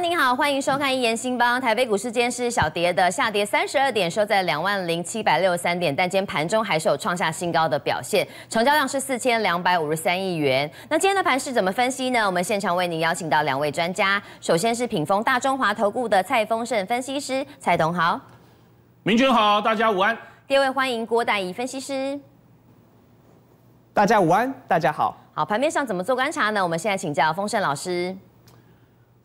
您好，欢迎收看《一言兴邦》。台北股市今天是小跌的，下跌三十二点，收在两万零七百六十三点，但今天盘中还是有创下新高的表现，成交量是四千两百五十三亿元。那今天的盘是怎么分析呢？我们现场为您邀请到两位专家，首先是品峰大中华投顾的蔡丰盛分析师蔡董好，明君好，大家午安。第二位欢迎郭大仪分析师，大家午安，大家好。好，盘面上怎么做观察呢？我们现在请教丰盛老师。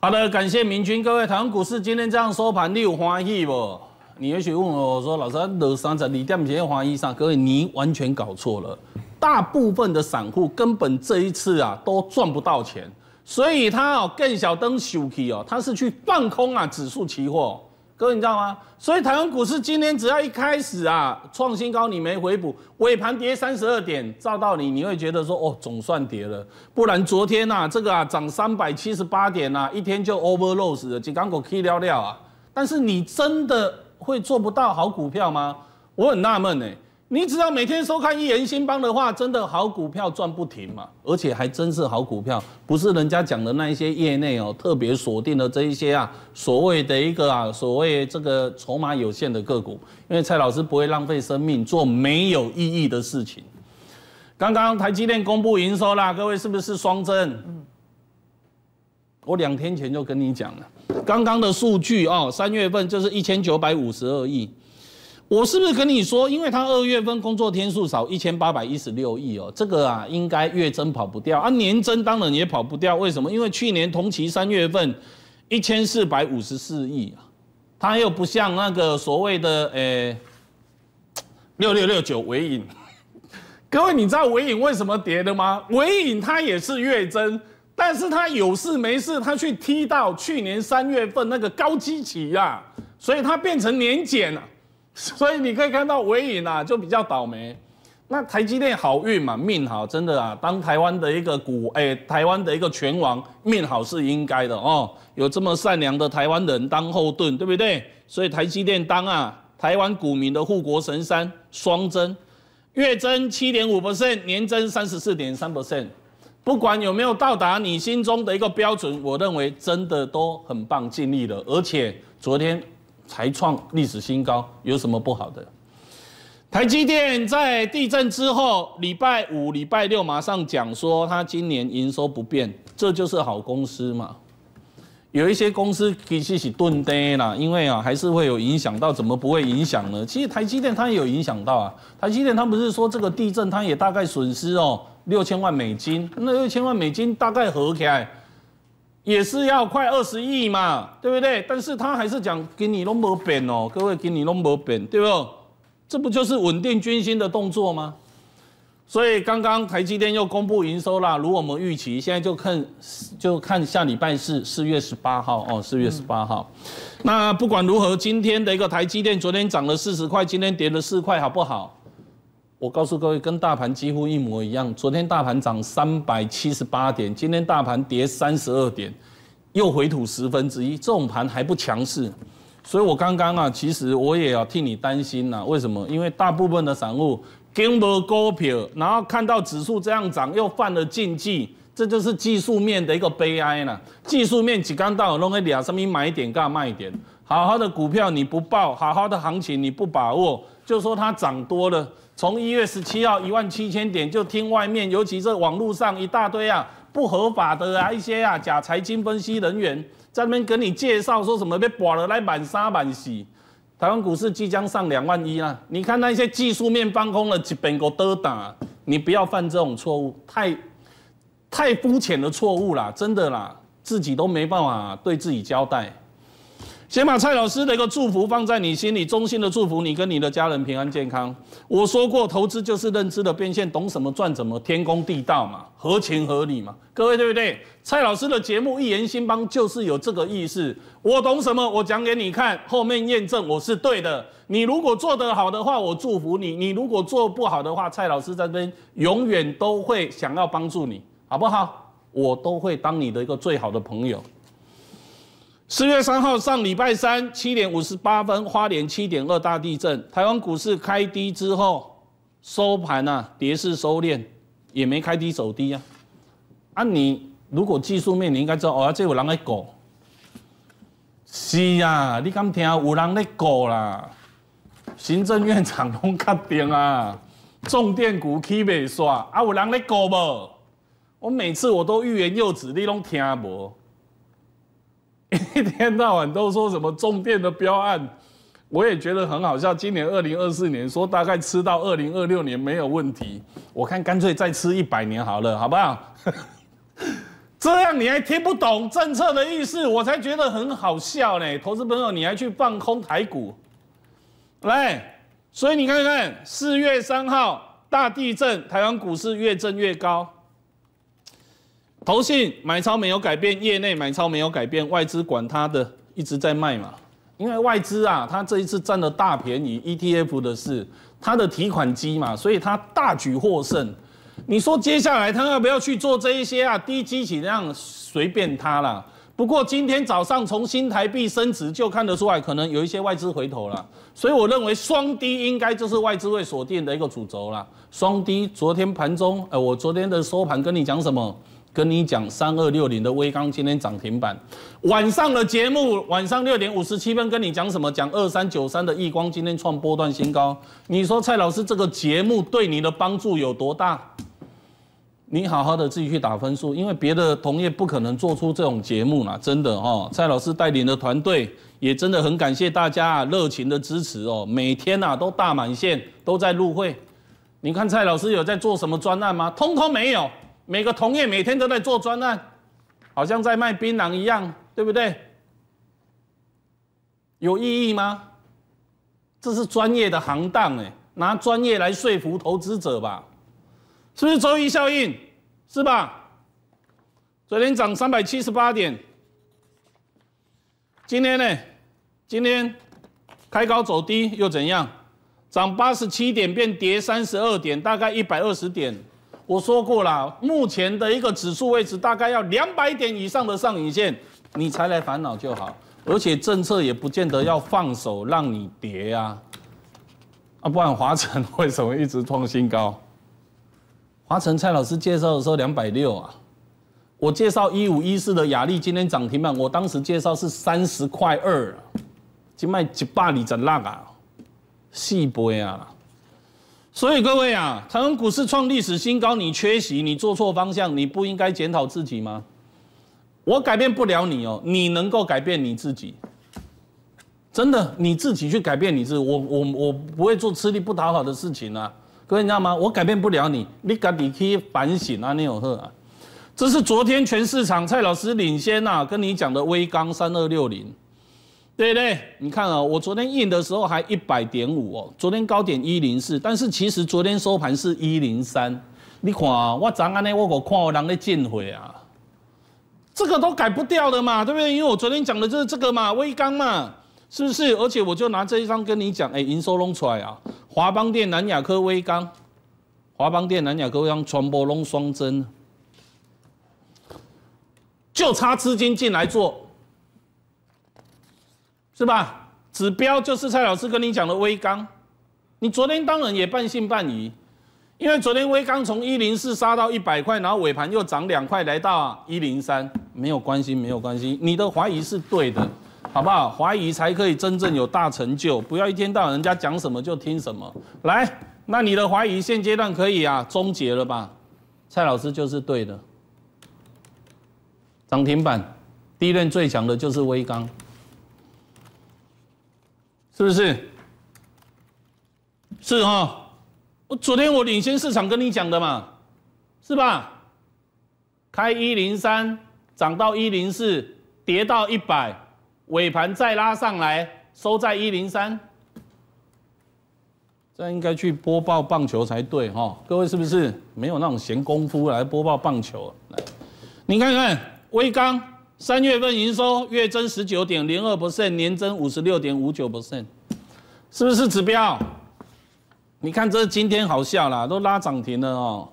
好的，感谢明君，各位，台湾股市今天这样收盘，你有欢喜不？你也许问我，我说老师，二三十点钱欢喜上？各位，你完全搞错了，大部分的散户根本这一次啊都赚不到钱，所以他哦更小灯小气哦，他是去放空啊指数期货。哥，你知道吗？所以台湾股市今天只要一开始啊创新高，你没回补，尾盘跌三十二点，照到你，你会觉得说哦，总算跌了。不然昨天呐，这个啊涨三百七十八点呐，一天就 over loss 了，几港口 key 掉掉啊。但是你真的会做不到好股票吗？我很纳闷哎。你只要每天收看一言新帮的话，真的好股票赚不停嘛，而且还真是好股票，不是人家讲的那一些业内哦，特别锁定的这一些啊，所谓的一个啊，所谓这个筹码有限的个股，因为蔡老师不会浪费生命做没有意义的事情。刚刚台积电公布营收啦，各位是不是双增？我两天前就跟你讲了，刚刚的数据哦，三月份就是一千九百五十二亿。我是不是跟你说，因为他二月份工作天数少，一千八百一十六亿哦，这个啊应该月增跑不掉啊，年增当然也跑不掉。为什么？因为去年同期三月份一千四百五十四亿啊，他又不像那个所谓的诶六六六九尾影。各位你知道尾影为什么跌的吗？尾影它也是月增，但是他有事没事他去踢到去年三月份那个高基期啊，所以它变成年减了。所以你可以看到，尾影啊就比较倒霉。那台积电好运嘛，命好，真的啊。当台湾的一个股，哎，台湾的一个拳王，命好是应该的哦。有这么善良的台湾人当后盾，对不对？所以台积电当啊，台湾股民的护国神山，双增，月增七点五 percent，年增三十四点三 percent。不管有没有到达你心中的一个标准，我认为真的都很棒，尽力了。而且昨天。才创历史新高，有什么不好的？台积电在地震之后，礼拜五、礼拜六马上讲说，它今年营收不变，这就是好公司嘛。有一些公司其实是钝跌啦，因为啊，还是会有影响到，怎么不会影响呢？其实台积电它也有影响到啊，台积电它不是说这个地震它也大概损失哦六千万美金，那六千万美金大概合起来。也是要快二十亿嘛，对不对？但是他还是讲给你弄薄饼哦，各位给你弄薄饼，对不？这不就是稳定军心的动作吗？所以刚刚台积电又公布营收啦，如我们预期，现在就看就看下礼拜四四月十八号哦，四月十八号。那不管如何，今天的一个台积电昨天涨了四十块，今天跌了四块，好不好？我告诉各位，跟大盘几乎一模一样。昨天大盘涨三百七十八点，今天大盘跌三十二点，又回吐十分之一。这种盘还不强势，所以我刚刚啊，其实我也要替你担心呐。为什么？因为大部分的散户跟无股票，然后看到指数这样涨，又犯了禁忌，这就是技术面的一个悲哀了。技术面几刚到，弄个俩什么买一点，干卖一点？好好的股票你不报，好好的行情你不把握，就说它涨多了。从一月十七号一万七千点，就听外面，尤其是网络上一大堆啊，不合法的啊一些啊假财经分析人员，在那边跟你介绍说什么被博了来满杀满洗，台湾股市即将上两万一啊！你看那些技术面放空了，基本个得打，你不要犯这种错误，太太肤浅的错误啦，真的啦，自己都没办法对自己交代。先把蔡老师的一个祝福放在你心里，衷心的祝福你跟你的家人平安健康。我说过，投资就是认知的变现，懂什么赚什么，天公地道嘛，合情合理嘛，各位对不对？蔡老师的节目《一言兴邦》就是有这个意思。我懂什么，我讲给你看，后面验证我是对的。你如果做得好的话，我祝福你；你如果做不好的话，蔡老师在这边永远都会想要帮助你，好不好？我都会当你的一个最好的朋友。四月三号上礼拜三七点五十八分，花莲七点二大地震，台湾股市开低之后收盘啊，跌势收敛，也没开低走低啊。啊，你如果技术面，你应该知道，哦，这有人在搞。是啊，你敢听有人在搞啦？行政院长拢决定啊，重电股起未刷啊？有人在搞无？我每次我都欲言又止，你拢听无？一天到晚都说什么中电的标案，我也觉得很好笑。今年二零二四年说大概吃到二零二六年没有问题，我看干脆再吃一百年好了，好不好？这样你还听不懂政策的意思，我才觉得很好笑呢。投资朋友，你还去放空台股？来，所以你看看四月三号大地震，台湾股市越震越高。投信买超没有改变，业内买超没有改变，外资管它的一直在卖嘛。因为外资啊，它这一次占了大便宜，ETF 的是它的提款机嘛，所以它大举获胜。你说接下来他要不要去做这一些啊？低基企那样随便他啦。不过今天早上从新台币升值就看得出来，可能有一些外资回头了。所以我认为双低应该就是外资会锁定的一个主轴了。双低昨天盘中，哎，我昨天的收盘跟你讲什么？跟你讲，三二六零的微钢今天涨停板。晚上的节目，晚上六点五十七分跟你讲什么？讲二三九三的亿光今天创波段新高。你说蔡老师这个节目对你的帮助有多大？你好好的自己去打分数，因为别的同业不可能做出这种节目啦，真的哦。蔡老师带领的团队也真的很感谢大家热情的支持哦，每天啊都大满线都在入会。你看蔡老师有在做什么专案吗？通通没有。每个同业每天都在做专案，好像在卖槟榔一样，对不对？有意义吗？这是专业的行当哎，拿专业来说服投资者吧，是不是周一效应？是吧？昨天涨三百七十八点，今天呢？今天开高走低又怎样？涨八十七点变跌三十二点，大概一百二十点。我说过了，目前的一个指数位置大概要两百点以上的上影线，你才来烦恼就好。而且政策也不见得要放手让你跌啊，啊，不然华晨为什么一直创新高？华晨蔡老师介绍的时候两百六啊，我介绍一五一四的雅丽今天涨停板，我当时介绍是三十块二啊，今卖一百二十落啊，四倍啊。所以各位啊，台湾股市创历史新高，你缺席，你做错方向，你不应该检讨自己吗？我改变不了你哦，你能够改变你自己。真的，你自己去改变你自己。我我我不会做吃力不讨好的事情啊，各位你知道吗？我改变不了你，你赶你可以反省啊，你有喝啊？这是昨天全市场蔡老师领先啊，跟你讲的微钢三二六零。对不对？你看啊，我昨天印的时候还一百点五哦，昨天高点一零四，但是其实昨天收盘是一零三。你看啊，我昨安呢，我可看有人在进货啊，这个都改不掉的嘛，对不对？因为我昨天讲的就是这个嘛，微钢嘛，是不是？而且我就拿这一张跟你讲，哎，营收弄出来啊，华邦电、南亚科、微钢、华邦电、南亚科威样传播弄双针，就差资金进来做。是吧？指标就是蔡老师跟你讲的微钢。你昨天当然也半信半疑，因为昨天微钢从一零四杀到一百块，然后尾盘又涨两块来到一零三，没有关系，没有关系。你的怀疑是对的，好不好？怀疑才可以真正有大成就，不要一天到晚人家讲什么就听什么。来，那你的怀疑现阶段可以啊，终结了吧？蔡老师就是对的。涨停板第一任最强的就是微钢。是不是？是哈，我昨天我领先市场跟你讲的嘛，是吧？开一零三，涨到一零四，跌到一百，尾盘再拉上来，收在一零三，这应该去播报棒球才对哈，各位是不是？没有那种闲工夫来播报棒球，来，你看看微刚。三月份营收月增十九点零二 percent，年增五十六点五九 percent，是不是指标？你看这今天好笑啦，都拉涨停了哦。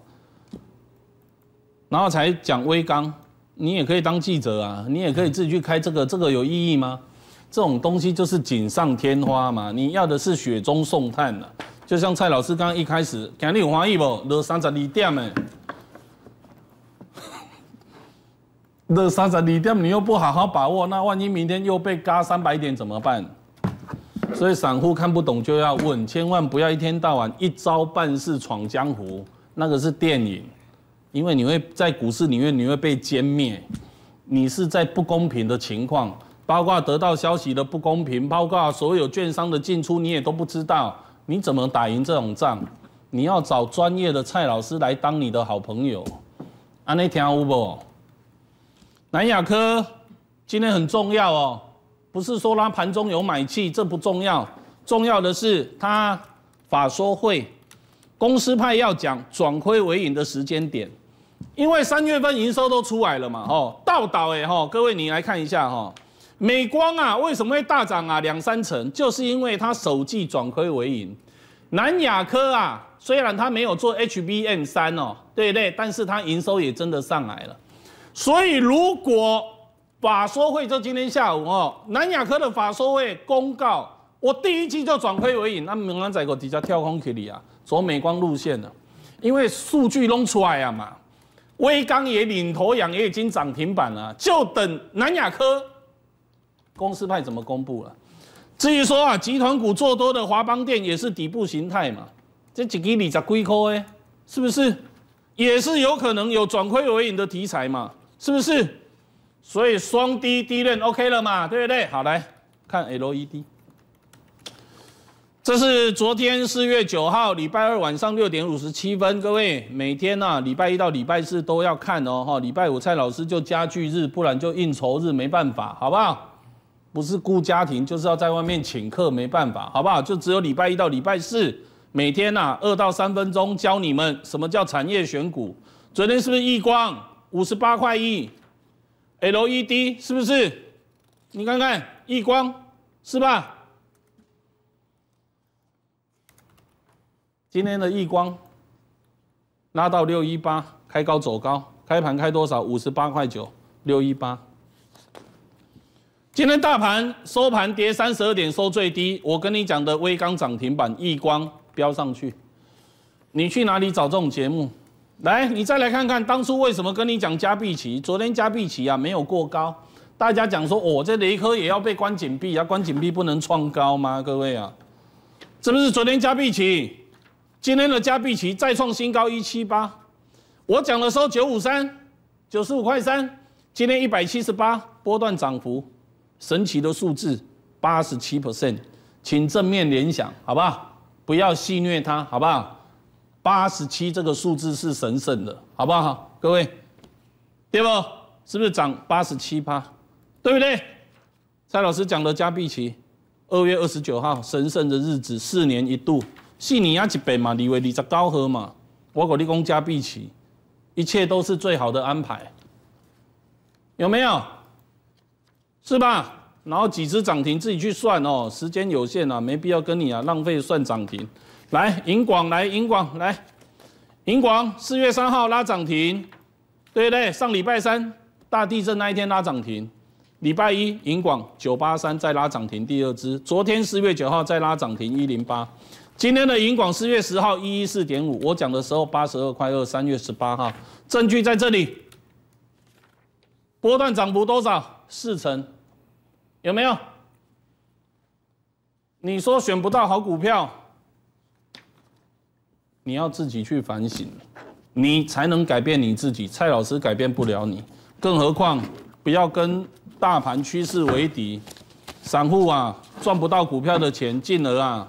然后才讲微钢，你也可以当记者啊，你也可以自己去开这个，这个有意义吗？这种东西就是锦上添花嘛，你要的是雪中送炭的。就像蔡老师刚刚一开始，讲你有怀疑不？落三十二点的。的三十你掉你又不好好把握，那万一明天又被嘎三百点怎么办？所以散户看不懂就要问，千万不要一天到晚一招半式闯江湖，那个是电影，因为你会在股市里面你会被歼灭，你是在不公平的情况，包括得到消息的不公平，包括所有券商的进出你也都不知道，你怎么打赢这种仗？你要找专业的蔡老师来当你的好朋友，安尼听有无？南亚科今天很重要哦，不是说他盘中有买气，这不重要，重要的是它法说会公司派要讲转亏为盈的时间点，因为三月份营收都出来了嘛，哦，倒倒哎吼，各位你来看一下哈，美光啊为什么会大涨啊两三成，就是因为它首季转亏为盈，南亚科啊虽然它没有做 HBM 三哦，对不对？但是它营收也真的上来了。所以，如果法说会就今天下午哦，南亚科的法说会公告，我第一期就转亏为盈，那明安仔一直接跳空去里啊，走美光路线了，因为数据弄出来啊嘛，威刚也领头羊也已经涨停板了，就等南亚科公司派怎么公布了。至于说啊，集团股做多的华邦电也是底部形态嘛，这几个二十几块哎，是不是？也是有可能有转亏为盈的题材嘛。是不是？所以双低低认 OK 了嘛，对不对？好，来看 LED。这是昨天四月九号礼拜二晚上六点五十七分。各位每天啊，礼拜一到礼拜四都要看哦，哈。礼拜五蔡老师就家具日，不然就应酬日，没办法，好不好？不是顾家庭，就是要在外面请客，没办法，好不好？就只有礼拜一到礼拜四，每天啊，二到三分钟教你们什么叫产业选股。昨天是不是易光？五十八块一，LED 是不是？你看看易光是吧？今天的易光拉到六一八，开高走高，开盘开多少？五十八块九，六一八。今天大盘收盘跌三十二点，收最低。我跟你讲的微钢涨停板，易光飙上去，你去哪里找这种节目？来，你再来看看当初为什么跟你讲加币期，昨天加币期啊没有过高，大家讲说哦，这雷科也要被关紧闭，啊，关紧闭不能创高吗？各位啊，这不是昨天加币期，今天的加币期再创新高一七八，我讲的时候九五三，九十五块三，今天一百七十八，波段涨幅神奇的数字八十七 percent，请正面联想好不好？不要戏虐它好不好？八十七这个数字是神圣的，好不好？各位，对不？是不是涨八十七趴？对不对？蔡老师讲的加币期，二月二十九号神圣的日子，四年一度，悉尼阿一百嘛，离位离十高河嘛，我给你讲加币期，一切都是最好的安排，有没有？是吧？然后几只涨停自己去算哦，时间有限啊，没必要跟你啊浪费算涨停。来银广，来银广，来银广，四月三号拉涨停，对不对？上礼拜三大地震那一天拉涨停，礼拜一银广九八三再拉涨停，第二支，昨天四月九号再拉涨停一零八，今天的银广四月十号一一四点五，我讲的时候八十二块二，三月十八号证据在这里，波段涨幅多少？四成，有没有？你说选不到好股票？你要自己去反省，你才能改变你自己。蔡老师改变不了你，更何况不要跟大盘趋势为敌。散户啊，赚不到股票的钱，进而啊，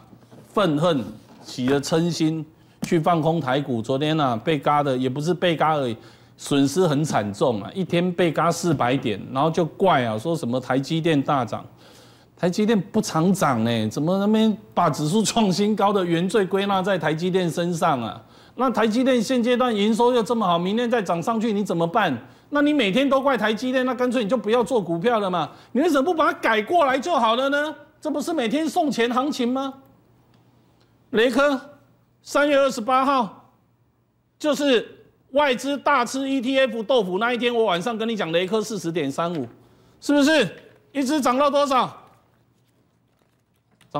愤恨起了嗔心，去放空台股。昨天啊，被割的也不是被割而已，损失很惨重啊，一天被割四百点，然后就怪啊，说什么台积电大涨。台积电不常涨呢，怎么那边把指数创新高的原罪归纳在台积电身上啊？那台积电现阶段营收又这么好，明天再涨上去你怎么办？那你每天都怪台积电，那干脆你就不要做股票了嘛？你为什么不把它改过来就好了呢？这不是每天送钱行情吗？雷科，三月二十八号就是外资大吃 ETF 豆腐那一天，我晚上跟你讲，雷科四十点三五，是不是一直涨到多少？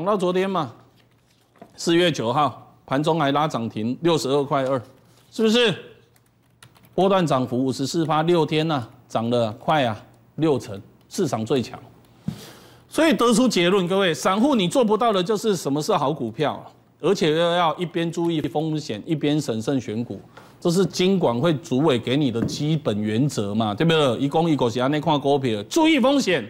涨到昨天嘛，四月九号盘中还拉涨停，六十二块二，是不是？波段涨幅五十四趴六天呐，涨得快啊，六成市场最强。所以得出结论，各位散户你做不到的，就是什么是好股票，而且又要一边注意风险，一边审慎选股，这是金管会主委给你的基本原则嘛，对不对？一公一国是安那看股票，注意风险，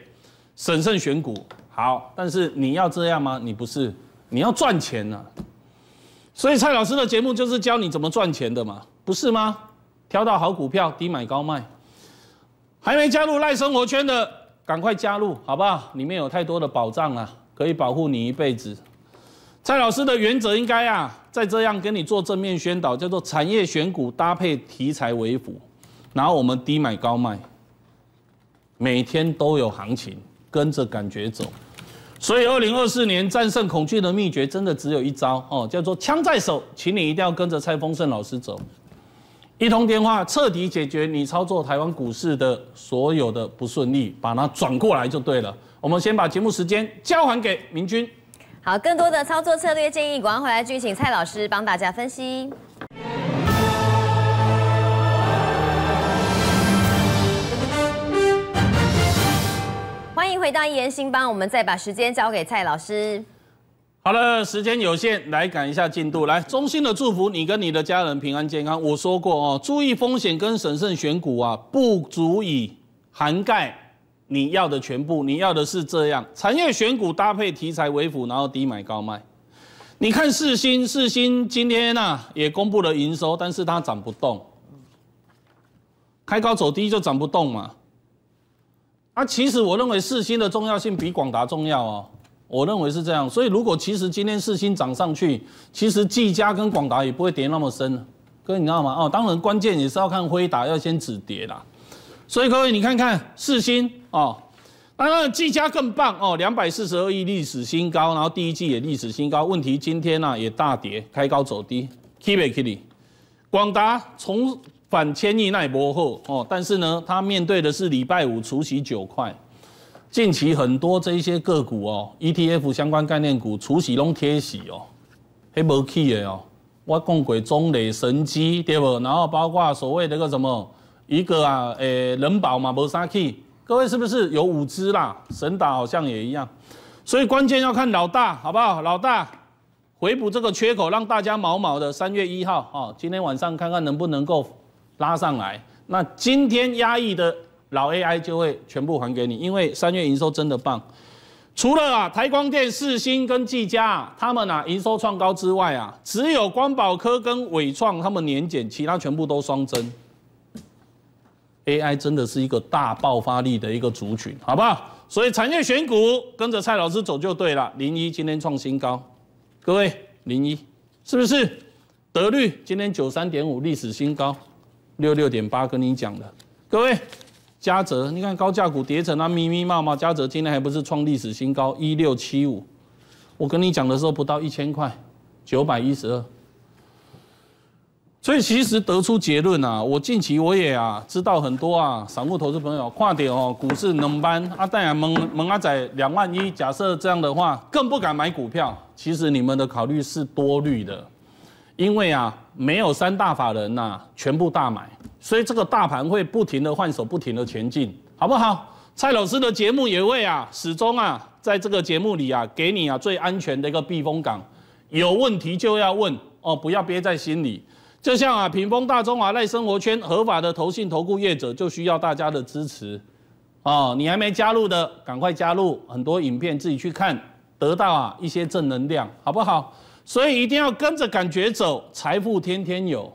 审慎选股。好，但是你要这样吗？你不是，你要赚钱啊。所以蔡老师的节目就是教你怎么赚钱的嘛，不是吗？挑到好股票，低买高卖。还没加入赖生活圈的，赶快加入好不好？里面有太多的保障了，可以保护你一辈子。蔡老师的原则应该啊，在这样跟你做正面宣导，叫做产业选股搭配题材为辅，然后我们低买高卖，每天都有行情，跟着感觉走。所以，二零二四年战胜恐惧的秘诀，真的只有一招哦，叫做枪在手，请你一定要跟着蔡丰盛老师走。一通电话，彻底解决你操作台湾股市的所有的不顺利，把它转过来就对了。我们先把节目时间交还给明君。好，更多的操作策略建议，晚上回来继续请蔡老师帮大家分析。欢迎回到一言新邦》，我们再把时间交给蔡老师。好了，时间有限，来赶一下进度。来，衷心的祝福你跟你的家人平安健康。我说过哦，注意风险跟审慎选股啊，不足以涵盖你要的全部。你要的是这样，产业选股搭配题材为辅，然后低买高卖。你看四新，四新今天呐也公布了营收，但是它涨不动，开高走低就涨不动嘛。那其实我认为四星的重要性比广达重要哦，我认为是这样。所以如果其实今天四星涨上去，其实技嘉跟广达也不会跌那么深。位你知道吗？哦，当然关键也是要看辉达要先止跌啦。所以各位你看看四星哦，当然技嘉更棒哦，两百四十二亿历史新高，然后第一季也历史新高。问题今天呢也大跌，开高走低。Keep it，keep it。广达从反千亿耐博后哦，但是呢，他面对的是礼拜五除息九块，近期很多这一些个股哦，ETF 相关概念股除息拢贴息哦，还无起的哦。我讲过中磊神机对不？然后包括所谓那个什么一个啊，诶人保嘛无杀起，各位是不是有五只啦？神打好像也一样，所以关键要看老大好不好？老大回补这个缺口，让大家毛毛的。三月一号哦，今天晚上看看能不能够。拉上来，那今天压抑的老 AI 就会全部还给你，因为三月营收真的棒。除了啊台光电、四星跟技嘉他们啊营收创高之外啊，只有光宝科跟伟创他们年检，其他全部都双增。AI 真的是一个大爆发力的一个族群，好不好？所以产业选股跟着蔡老师走就对了。零一今天创新高，各位零一是不是？德律今天九三点五历史新高。六六点八，跟你讲的，各位，嘉泽，你看高价股跌成啊，密密麻麻。嘉泽今天还不是创历史新高，一六七五。我跟你讲的时候不到一千块，九百一十二。所以其实得出结论啊，我近期我也啊知道很多啊，散户投资朋友快点哦，股市能搬阿呆啊，蒙蒙阿仔两万一。假设这样的话，更不敢买股票。其实你们的考虑是多虑的，因为啊。没有三大法人呐，全部大买，所以这个大盘会不停的换手，不停的前进，好不好？蔡老师的节目也会啊，始终啊，在这个节目里啊，给你啊最安全的一个避风港。有问题就要问哦，不要憋在心里。就像啊，屏风大中华赖生活圈合法的投信投顾业者，就需要大家的支持。哦，你还没加入的，赶快加入。很多影片自己去看，得到啊一些正能量，好不好？所以一定要跟着感觉走，财富天天有。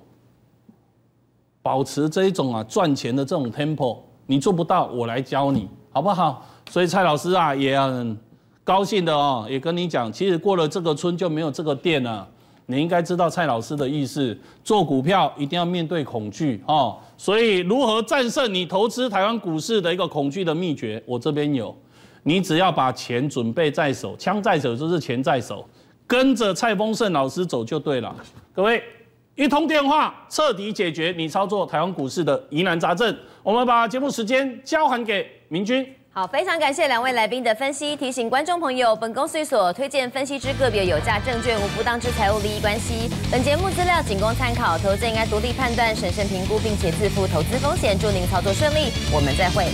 保持这一种啊赚钱的这种 tempo，你做不到，我来教你好不好？所以蔡老师啊也很高兴的哦，也跟你讲，其实过了这个村就没有这个店了。你应该知道蔡老师的意思，做股票一定要面对恐惧哦。所以如何战胜你投资台湾股市的一个恐惧的秘诀，我这边有，你只要把钱准备在手，枪在手就是钱在手。跟着蔡丰盛老师走就对了，各位，一通电话彻底解决你操作台湾股市的疑难杂症。我们把节目时间交还给明君。好，非常感谢两位来宾的分析，提醒观众朋友，本公司所推荐分析之个别有价证券，无不当之财务利益关系。本节目资料仅供参考，投资应应独立判断、审慎评估，并且自负投资风险。祝您操作顺利，我们再会。